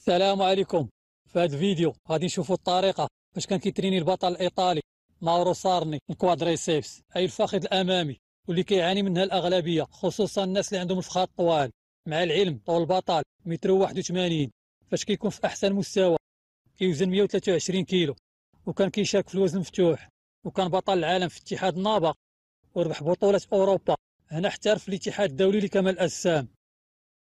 السلام عليكم في هذا الفيديو غادي نشوفوا الطريقه باش كان كيتريني البطل الايطالي ماورو سارني الكوادريسيبس اي الفخذ الامامي واللي كيعاني منها الاغلبيه خصوصا الناس اللي عندهم الفخاد طوال مع العلم طول البطل متر 81 فاش كيكون في احسن مستوى كيوزن 123 كيلو وكان كيشارك في الوزن المفتوح وكان بطل العالم في اتحاد النابق وربح بطوله اوروبا هنا احترف الاتحاد الدولي لكمال الاجسام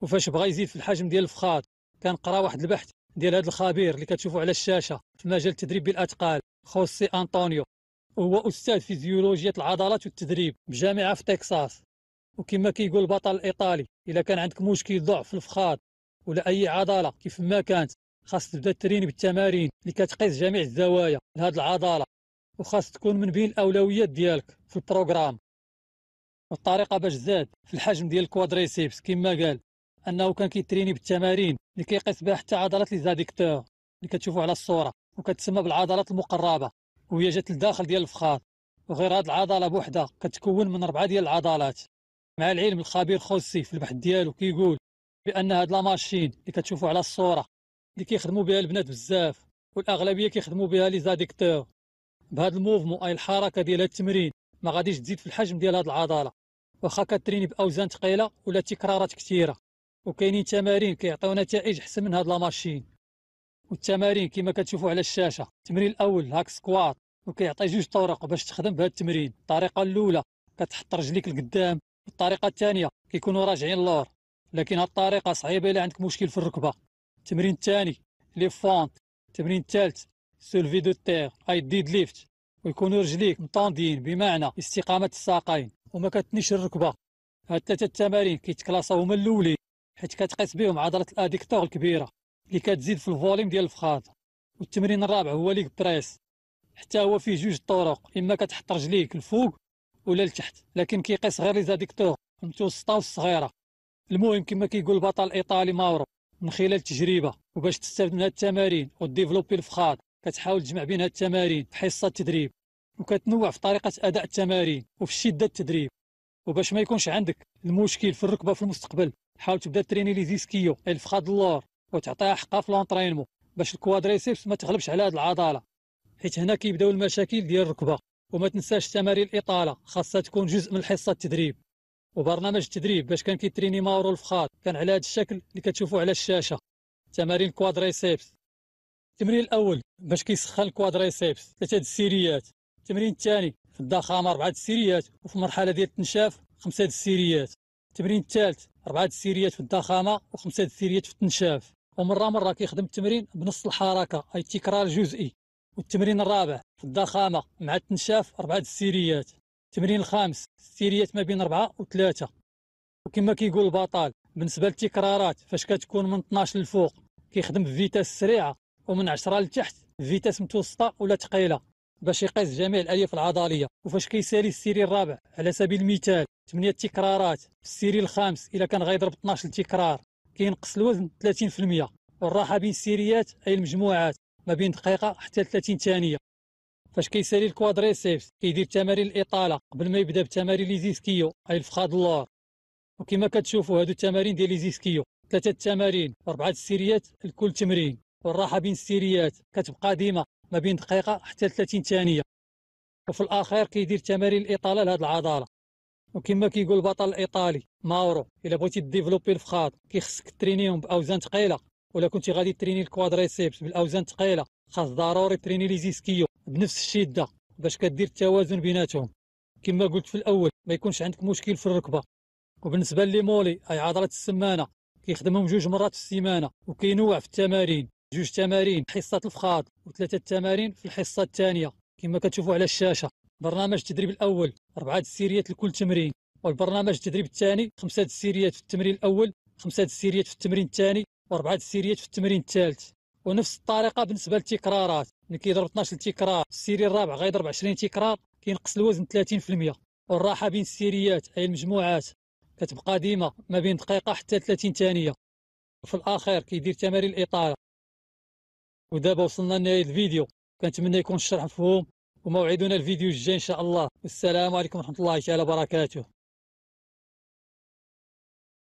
وفاش بغى يزيد في الحجم ديال الفخاد كنقرا واحد البحث ديال هذا الخبير اللي كتشوفوا على الشاشه في مجال التدريب بالاتقال خوسي انطونيو هو استاذ فيزيولوجيا العضلات والتدريب بجامعه في تكساس وكما كيقول البطل الايطالي الا كان عندك مشكل ضعف في الفخاد ولا اي عضله كيف ما كانت خاص تبدا تريني بالتمارين اللي كتقيس جميع الزوايا لهاد العضله وخاص تكون من بين الاولويات ديالك في البروغرام والطريقه باش زاد في الحجم ديال الكوادريسيبس كما قال انه كان كيتريني بالتمارين اللي كيقيس بها حتى عضلات لي زاديكتور اللي كتشوفوا على الصوره وكتسمى بالعضلات المقربه وهي جات لداخل ديال الفخار وغير هاد العضله بوحدها كتكون من اربعه ديال العضلات مع العلم الخبير خوسي في البحث ديالو كيقول بان هاد لا ماشين اللي كتشوفوا على الصوره اللي كيخدموا بها البنات بزاف والاغلبيه كيخدموا بها لي زاديكتور بهاد الموفمون اي الحركه ديال التمرين ما غاديش تزيد في الحجم ديال هاد العضله واخا كتريني باوزان ثقيله ولا تكرارات كثيره وكاينين تمارين كيعطيو نتائج احسن من هاد لا ماشين والتمارين كما كتشوفوا على الشاشه التمرين الاول هاك سكوات وكيعطي جوج طرق باش تخدم بهاد التمرين الطريقه الاولى كتحط رجليك لقدام الطريقه الثانيه كيكونوا راجعين لور لكن هاد الطريقه صعيبه الا عندك مشكل في الركبه التمرين الثاني لي فونت التمرين الثالث سولفي دو تيغ اي ديد ليفت ويكونوا رجليك مطاندين بمعنى استقامه الساقين وما كتنيش الركبه هاد التمارين كيتكلاصاو هما الاولين حيت كتقيس بهم عضله الاديكتور آه، الكبيره اللي كتزيد في الفوليوم ديال الفخاد والتمرين الرابع هو ليك بريس حتى هو فيه جوج طرق اما كتحط رجليك الفوق ولا لتحت لكن كيقيس غير لي زاديكتور المتوسطه والصغيره المهم كما كيقول البطل الايطالي ماورو من خلال التجربه وباش تستافد من هاد التمارين وديفلوبي الفخاد كتحاول تجمع بين هاد التمارين في حصه التدريب وكتنوع في طريقه اداء التمارين وفي شده التدريب وباش ما يكونش عندك المشكل في الركبه في المستقبل حاول تبدا تريني لي زيسكيو الفخاد اللور وتعطيها حقها في لونترينمون باش الكوادريسيبس ما تغلبش على هذه العضله حيت هنا كيبداو المشاكل ديال الركبه وما تنساش تمارين الاطاله خاصها تكون جزء من الحصه التدريب وبرنامج التدريب باش كان كيتريني ماورو الفخاد كان على هذا الشكل اللي كتشوفوا على الشاشه تمارين الكوادريسيبس التمرين الاول باش كيسخن الكوادريسيبس ثلاثه السيريات التمرين الثاني في الضخامه اربعه السيريات وفي المرحله ديال التنشاف خمسه السيريات التمرين الثالث اربعه السيريات في الضخامه وخمسه السيريات في التنشاف ومره مره كيخدم التمرين بنص الحركه اي تكرار جزئي والتمرين الرابع في الضخامه مع التنشاف اربعه السيريات التمرين الخامس السيريات ما بين اربعه وثلاثه وكما كيقول البطال بالنسبه للتكرارات فاش كتكون من 12 للفوق كيخدم بفيتاس سريعه ومن 10 لتحت فيتاس متوسطه ولا ثقيله باش يقيس جميع الالياف العضليه وفاش كيسالي السيري الرابع على سبيل المثال 8 تكرارات السيري الخامس الا كان غيضرب 12 تكرار كينقص الوزن 30% والراحه بين السيريات اي المجموعات ما بين دقيقه حتى 30 ثانيه فاش كيسالي الكوادريسيبس كيدير تمارين الاطاله قبل ما يبدا بتمارين لي زيسكيو اي الفخاد اللور وكما كتشوفوا هادو التمارين ديال لي زيسكيو ثلاثه التمارين اربعه السيريات لكل تمرين والراحه بين السيريات كتبقى ديما ما بين دقيقه حتى 30 ثانيه وفي الاخير كيدير تمارين الاطاله لهذه العضله وكما كيقول البطل الايطالي ماورو الا بغيتي ديفلوبي الفخاد كيخصك ترينيهم باوزان ثقيله ولا كنتي غادي تريني الكوادريسيبس بالاوزان ثقيله خاص ضروري تريني لي زيسكيو بنفس الشده باش كدير التوازن بيناتهم كما قلت في الاول ما يكونش عندك مشكل في الركبه وبالنسبه لي مولي اي عضله السمانه كيخدمهم جوج مرات في السيمانه وكينوع في التمارين جوج تمارين حصة الفخاد وثلاثة تمارين في الحصة الثانية كما كتشوفوا على الشاشة برنامج التدريب الأول أربعة السيريات لكل تمرين والبرنامج التدريب الثاني خمسة السيريات في التمرين الأول خمسة السيريات في التمرين الثاني وأربعة السيريات في التمرين الثالث ونفس الطريقة بالنسبة للتكرارات اللي كيضرب 12 تكرار السيري الرابع غيضرب 20 تكرار كينقص الوزن 30% والراحة بين السيريات أي المجموعات كتبقى ديما ما بين دقيقة حتى 30 ثانية وفي الأخير كيدير تمارين الإطالة ودابا وصلنا لنهايه الفيديو كنتمنى يكون الشرح مفهوم وموعدنا الفيديو الجاي ان شاء الله والسلام عليكم ورحمه الله تعالى وبركاته